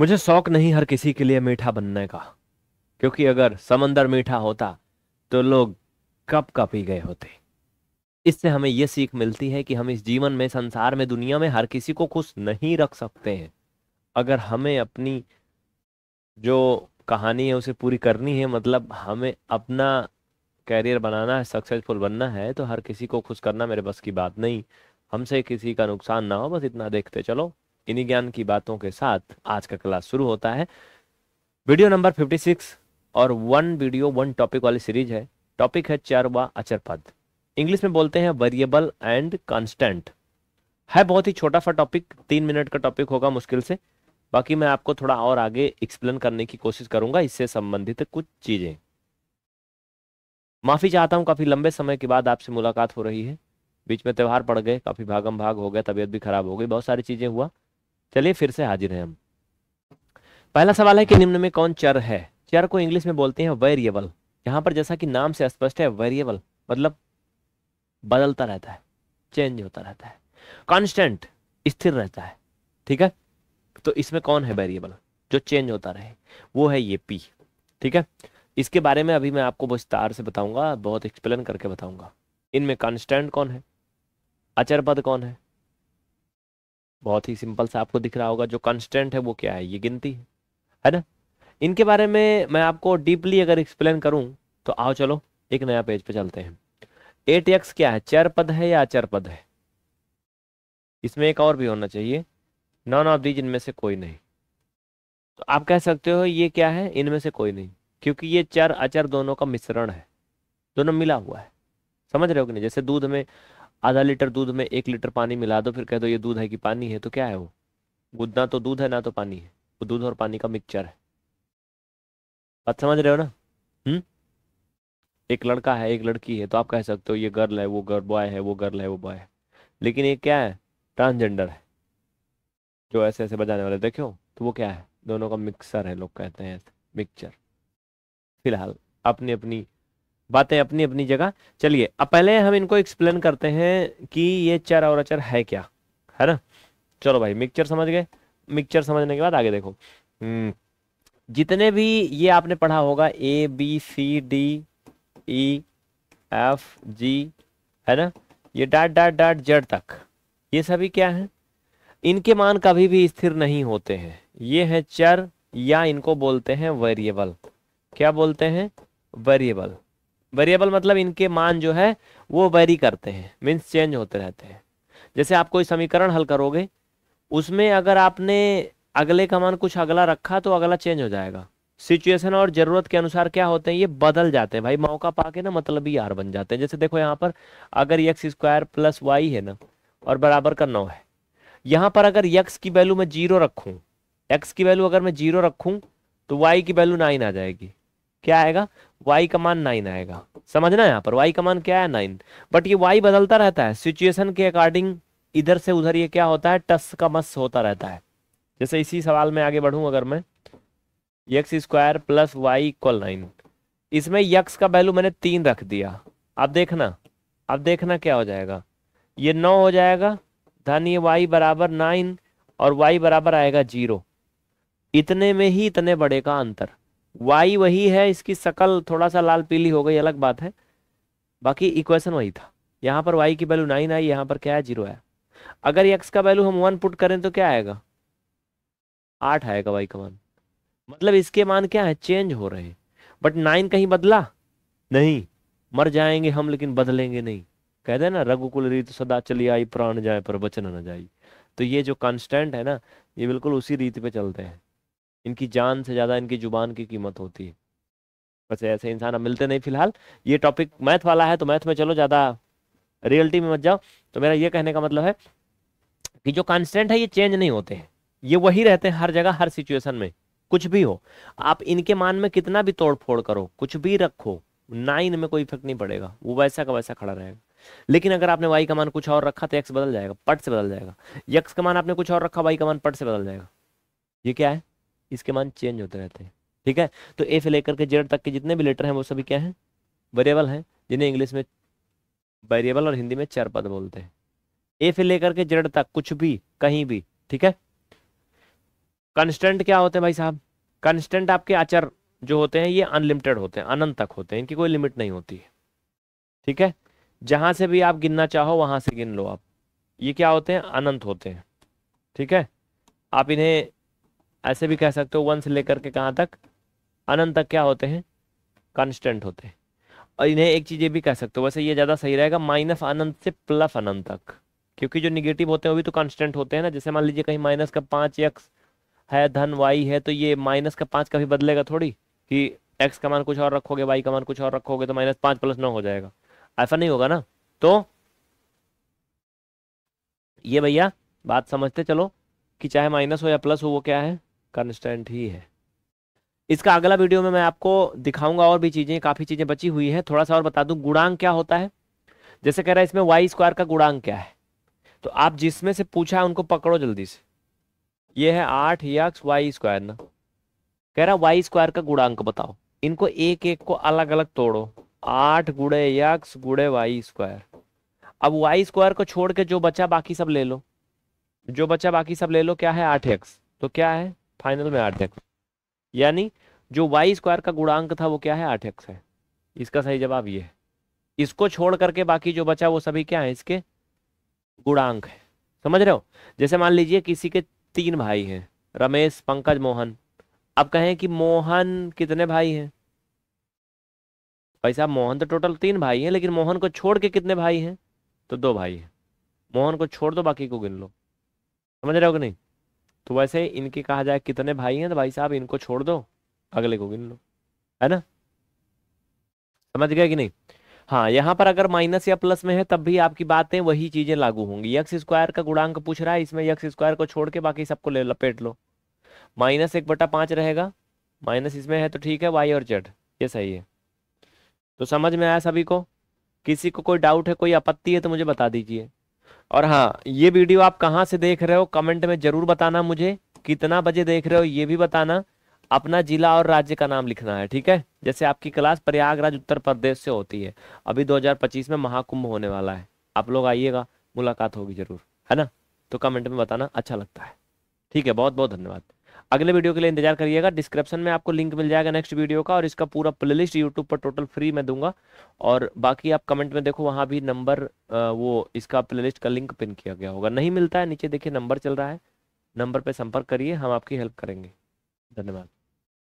मुझे शौक नहीं हर किसी के लिए मीठा बनने का क्योंकि अगर समंदर मीठा होता तो लोग कप कप ही गए होते इससे हमें यह सीख मिलती है कि हम इस जीवन में संसार में दुनिया में हर किसी को खुश नहीं रख सकते हैं अगर हमें अपनी जो कहानी है उसे पूरी करनी है मतलब हमें अपना कैरियर बनाना है सक्सेसफुल बनना है तो हर किसी को खुश करना मेरे बस की बात नहीं हमसे किसी का नुकसान ना हो बस इतना देखते चलो इन्हीं ज्ञान की बातों के साथ आज का क्लास शुरू होता है वीडियो नंबर 56 और वन वीडियो वन टॉपिक वाली सीरीज है टॉपिक है चर व अचर पद इंग्लिश में बोलते हैं वेरिएबल एंड कांस्टेंट है बहुत ही छोटा सा टॉपिक तीन मिनट का टॉपिक होगा मुश्किल से बाकी मैं आपको थोड़ा और आगे एक्सप्लेन करने की कोशिश करूंगा इससे संबंधित कुछ चीजें माफी चाहता हूं काफी लंबे समय के बाद आपसे मुलाकात हो रही है बीच में त्यौहार पड़ गए काफी भागम भाग हो गया तबीयत भी खराब हो गई बहुत सारी चीजें हुआ चलिए फिर से हाजिर हैं हम पहला सवाल है कि निम्न में कौन चर है चर को इंग्लिश में बोलते हैं वेरिएबल यहाँ पर जैसा कि नाम से स्पष्ट है वेरिएबल मतलब बदलता रहता है चेंज होता रहता है कॉन्स्टेंट स्थिर रहता है ठीक है तो इसमें कौन है वेरिएबल जो चेंज होता रहे वो है ये पी ठीक है इसके बारे में अभी मैं आपको विस्तार से बताऊंगा बहुत एक्सप्लेन करके बताऊंगा इनमें कॉन्स्टेंट कौन है अचर पद कौन है बहुत ही सिंपल सा आपको दिख रहा होगा जो कंस्टेंट है वो क्या है ये गिनती है है ना इनके बारे में मैं आपको डीपली अगर एक्सप्लेन करूं तो आओ चलो एक नया पेज पे चलते हैं एट एक्स क्या है चर पद है या अचर पद है इसमें एक और भी होना चाहिए नॉन ऑफ दीज इनमें से कोई नहीं तो आप कह सकते हो ये क्या है इनमें से कोई नहीं क्योंकि ये चर अचर दोनों का मिश्रण है दोनों मिला हुआ है समझ रहे हो कि नहीं जैसे दूध में आधा लीटर दूध में एक लीटर पानी मिला दो फिर कह दो ये दूध है कि पानी है तो क्या है वो ना तो दूध है ना तो पानी है वो दूध और पानी का मिक्सचर है बात समझ रहे हो ना हम्म एक लड़का है एक लड़की है तो आप कह सकते हो ये गर्ल है वो गर्ल बॉय है वो गर्ल है वो बॉय है लेकिन ये क्या है ट्रांसजेंडर है जो ऐसे ऐसे बजाने वाले देखो तो वो क्या है दोनों का मिक्सर है लोग कहते हैं मिक्सचर फिलहाल अपनी अपनी बातें अपनी अपनी जगह चलिए अब पहले हम इनको एक्सप्लेन करते हैं कि ये चर और अचर है क्या है ना चलो भाई मिक्सचर समझ गए मिक्सचर समझने के बाद आगे देखो हम्म, जितने भी ये आपने पढ़ा होगा A B C D E F G है ना ये डाट डाट डाट जड़ तक ये सभी क्या है इनके मान कभी भी स्थिर नहीं होते हैं ये है चर या इनको बोलते हैं वेरिएबल क्या बोलते हैं वेरिएबल वेरिएबल मतलब इनके मान जो है वो वेरी करते हैं मीन्स चेंज होते रहते हैं जैसे आप कोई समीकरण हल करोगे उसमें अगर आपने अगले का मान कुछ अगला रखा तो अगला चेंज हो जाएगा सिचुएशन और ज़रूरत के अनुसार क्या होते हैं ये बदल जाते हैं भाई मौका पा के ना मतलब ही आर बन जाते हैं जैसे देखो यहाँ पर अगर यक्स स्क्वायर प्लस वाई है ना और बराबर का नौ है यहाँ पर अगर यक्स की वैल्यू मैं जीरो रखूँ एक्स की वैल्यू अगर मैं जीरो रखूँ तो वाई की वैल्यू नाइन आ जाएगी क्या आएगा वाई का मान नाइन आएगा समझना यहाँ पर वाई का मान क्या है नाइन बट ये वाई बदलता रहता है सिचुएशन के अकॉर्डिंग इधर से उधर ये क्या होता है टस का मस होता रहता है जैसे इसी सवाल में आगे बढ़ूं अगर मैं x square plus y equal nine इसमें यक्स का वैल्यू मैंने तीन रख दिया अब देखना अब देखना क्या हो जाएगा ये नौ हो जाएगा धन ये वाई बराबर नाइन और वाई बराबर आएगा जीरो इतने में ही इतने बड़े का अंतर वाई वही है इसकी सकल थोड़ा सा लाल पीली हो गई अलग बात है बाकी इक्वेशन वही था यहाँ पर वाई की वैल्यू नाइन आई यहाँ पर क्या है जीरो आया अगर एक्स का वैल्यू हम वन पुट करें तो क्या आएगा आठ आएगा वाई का मान मतलब इसके मान क्या है चेंज हो रहे बट नाइन कहीं बदला नहीं मर जाएंगे हम लेकिन बदलेंगे नहीं कह देना रघुकुल रीत सदा चली आई प्राण जाए पर बचन न जाए तो ये जो कांस्टेंट है ना ये बिल्कुल उसी रीत पे चलते हैं इनकी जान से ज़्यादा इनकी ज़ुबान की कीमत होती है बस ऐसे इंसान अब मिलते नहीं फिलहाल ये टॉपिक मैथ वाला है तो मैथ में चलो ज़्यादा रियलिटी में मत जाओ तो मेरा ये कहने का मतलब है कि जो कॉन्स्टेंट है ये चेंज नहीं होते हैं ये वही रहते हैं हर जगह हर सिचुएशन में कुछ भी हो आप इनके मान में कितना भी तोड़ फोड़ करो कुछ भी रखो ना इनमें कोई इफेक्ट नहीं पड़ेगा वो वैसा का वैसा खड़ा रहेगा लेकिन अगर आपने वाई का मान कुछ और रखा तो एक्स बदल जाएगा पट से बदल जाएगा यक्स का मान आपने कुछ और रखा वाई का मान पट से बदल जाएगा ये क्या है इसके मान चेंज होते रहते हैं ठीक है तो ए से लेकर के जेड तक के जितने भी लेटर हैं वो सभी क्या हैं वेरिएबल हैं जिन्हें इंग्लिश में वेरिएबल और हिंदी में चार पद बोलते हैं ए से लेकर के जेड तक कुछ भी कहीं भी ठीक है कंस्टेंट क्या होते हैं भाई साहब कंस्टेंट आपके आचर जो होते हैं ये अनलिमिटेड होते हैं अनंत तक होते हैं इनकी कोई लिमिट नहीं होती है ठीक है जहां से भी आप गिनना चाहो वहां से गिन लो आप ये क्या होते हैं अनंत होते हैं ठीक है आप इन्हें ऐसे भी कह सकते हो वन से लेकर के कहाँ तक अनंत तक क्या होते हैं कांस्टेंट होते हैं और इन्हें एक चीज़ ये भी कह सकते हो वैसे ये ज़्यादा सही रहेगा माइनस अनंत से प्लस अनंत तक क्योंकि जो निगेटिव होते हैं वो भी तो कांस्टेंट होते हैं ना जैसे मान लीजिए कहीं माइनस का पाँच एक्स है धन वाई है तो ये माइनस का पाँच कभी बदलेगा थोड़ी कि एक्स का मान कुछ और रखोगे वाई का मान कुछ और रखोगे तो माइनस पाँच प्लस नौ हो जाएगा ऐसा नहीं होगा ना तो ये भैया बात समझते चलो कि चाहे माइनस हो या प्लस हो वो क्या है कंस्टेंट ही है इसका अगला वीडियो में मैं आपको दिखाऊंगा और भी चीज़ें काफ़ी चीज़ें बची हुई हैं थोड़ा सा और बता दूं गुणांक क्या होता है जैसे कह रहा है इसमें वाई स्क्वायर का गुणांक क्या है तो आप जिसमें से पूछा है उनको पकड़ो जल्दी से ये है आठ यक्स वाई स्क्वायर ना कह रहा वाई स्क्वायर का गुणांक बताओ इनको एक एक को अलग अलग तोड़ो आठ गुड़े यक्स गुड़े वाई स्क्वायर अब वाई स्क्वायर को छोड़ के जो बचा बाकी सब ले लो जो बचा बाकी सब ले लो क्या है आठ एक्स तो क्या है फाइनल में आठ एक्स यानी जो वाई स्क्वायर का गुणांक था वो क्या है आठ एक्स है इसका सही जवाब ये है इसको छोड़ करके बाकी जो बचा वो सभी क्या है इसके गुणांक है समझ रहे हो जैसे मान लीजिए किसी के तीन भाई हैं रमेश पंकज मोहन अब कहें कि मोहन कितने भाई हैं भाई साहब मोहन तो टोटल तीन भाई हैं लेकिन मोहन को छोड़ के कितने भाई हैं तो दो भाई हैं मोहन को छोड़ दो बाकी को गिन लो समझ रहे हो कि नहीं तो वैसे इनके कहा जाए कितने भाई हैं तो भाई साहब इनको छोड़ दो अगले को गिन लो है ना समझ गया कि नहीं हाँ यहाँ पर अगर माइनस या प्लस में है तब भी आपकी बातें वही चीजें लागू होंगी यक्स स्क्वायर का गुणांक पूछ रहा है इसमें यक्स स्क्वायर को छोड़ के बाकी सबको ले लपेट लो माइनस एक बटा पांच रहेगा माइनस इसमें है तो ठीक है वाई और जेड ये सही है तो समझ में आया सभी को किसी को कोई डाउट है कोई आपत्ति है तो मुझे बता दीजिए और हाँ ये वीडियो आप कहाँ से देख रहे हो कमेंट में जरूर बताना मुझे कितना बजे देख रहे हो ये भी बताना अपना जिला और राज्य का नाम लिखना है ठीक है जैसे आपकी क्लास प्रयागराज उत्तर प्रदेश से होती है अभी 2025 में महाकुंभ होने वाला है आप लोग आइएगा मुलाकात होगी जरूर है ना तो कमेंट में बताना अच्छा लगता है ठीक है बहुत बहुत धन्यवाद अगले वीडियो के लिए इंतजार करिएगा डिस्क्रिप्शन में आपको लिंक मिल जाएगा नेक्स्ट वीडियो का और इसका पूरा प्लेलिस्ट यूट्यूब पर टोटल फ्री में दूंगा और बाकी आप कमेंट में देखो वहाँ भी नंबर वो इसका प्लेलिस्ट का लिंक पिन किया गया होगा नहीं मिलता है नीचे देखिए नंबर चल रहा है नंबर पर संपर्क करिए हम आपकी हेल्प करेंगे धन्यवाद